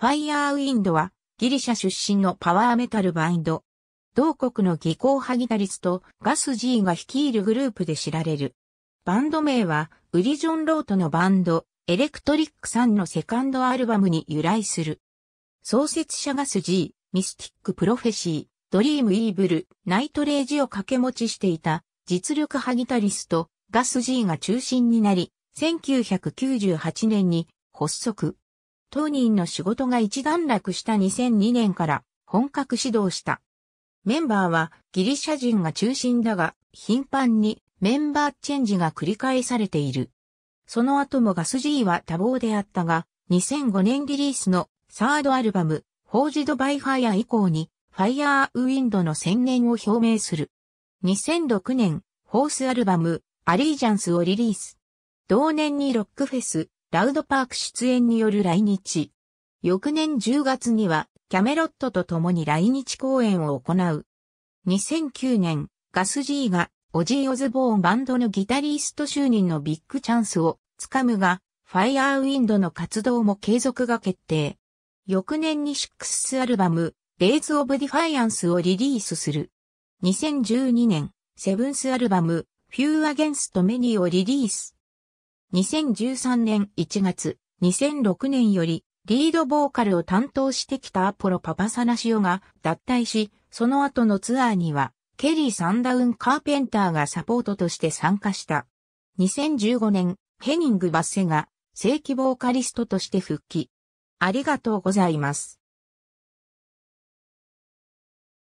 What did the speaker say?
ファイヤーウィンドはギリシャ出身のパワーメタルバインド。同国の技巧派ギタリストガス G が率いるグループで知られる。バンド名はウリジョン・ロートのバンドエレクトリックさんのセカンドアルバムに由来する。創設者ガス G、ミスティック・プロフェシー、ドリーム・イーブル、ナイト・レイジを掛け持ちしていた実力派ギタリストガス G が中心になり、1998年に発足。当人の仕事が一段落した2002年から本格始動した。メンバーはギリシャ人が中心だが、頻繁にメンバーチェンジが繰り返されている。その後もガス G は多忙であったが、2005年リリースのサードアルバム、フォージドバイファイア以降に、ファイアーウィンドの宣言を表明する。2006年、ホースアルバム、アリージャンスをリリース。同年にロックフェス、ラウドパーク出演による来日。翌年10月にはキャメロットと共に来日公演を行う。2009年、ガス G がオジー・オズボーンバンドのギタリスト就任のビッグチャンスをつかむが、ファイアーウィンドの活動も継続が決定。翌年にシックスアルバム、デイズ・オブ・ディファイアンスをリリースする。2012年、セブンスアルバム、フュー・アゲンスト・メニーをリリース。2013年1月、2006年よりリードボーカルを担当してきたアポロパパサナシオが脱退し、その後のツアーには、ケリー・サンダウン・カーペンターがサポートとして参加した。2015年、ヘニング・バッセが正規ボーカリストとして復帰。ありがとうございます。